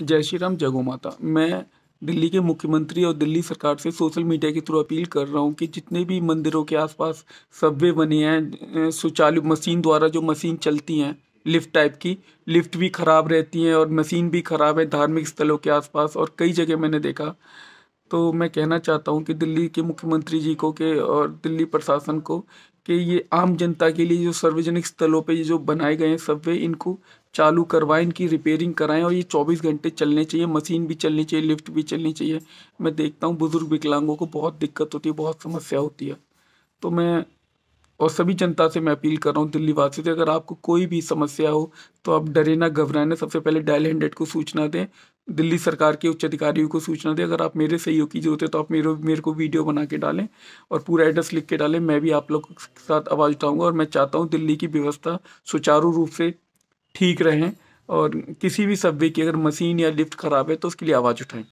जय श्री राम जगो माता मैं दिल्ली के मुख्यमंत्री और दिल्ली सरकार से सोशल मीडिया के थ्रू अपील कर रहा हूँ कि जितने भी मंदिरों के आसपास सब्वे बने हैं सुचालू मशीन द्वारा जो मशीन चलती हैं लिफ्ट टाइप की लिफ्ट भी ख़राब रहती हैं और मशीन भी ख़राब है धार्मिक स्थलों के आसपास और कई जगह मैंने देखा तो मैं कहना चाहता हूँ कि दिल्ली के मुख्यमंत्री जी को के और दिल्ली प्रशासन को कि ये आम जनता के लिए जो सार्वजनिक स्थलों पे ये जो बनाए गए हैं सबवे इनको चालू करवाएं इनकी रिपेयरिंग कराएं और ये चौबीस घंटे चलने चाहिए मशीन भी चलनी चाहिए लिफ्ट भी चलनी चाहिए मैं देखता हूँ बुज़ुर्ग विकलांगों को बहुत दिक्कत होती है बहुत समस्या होती है तो मैं और सभी जनता से मैं अपील कर रहा हूँ दिल्ली वासी से अगर आपको कोई भी समस्या हो तो आप डरे ना घबराए ना सबसे पहले डायल हंड्रेड को सूचना दें दिल्ली सरकार के उच्च अधिकारियों को सूचना दें अगर आप मेरे सहयोग की जरूरत है तो आप मेरे मेरे को वीडियो बना के डालें और पूरा एड्रेस लिख के डालें मैं भी आप लोगों के साथ आवाज़ उठाऊँगा और मैं चाहता हूँ दिल्ली की व्यवस्था सुचारू रूप से ठीक रहें और किसी भी सब्वे की अगर मशीन या लिफ्ट ख़राब है तो उसके लिए आवाज़ उठाएँ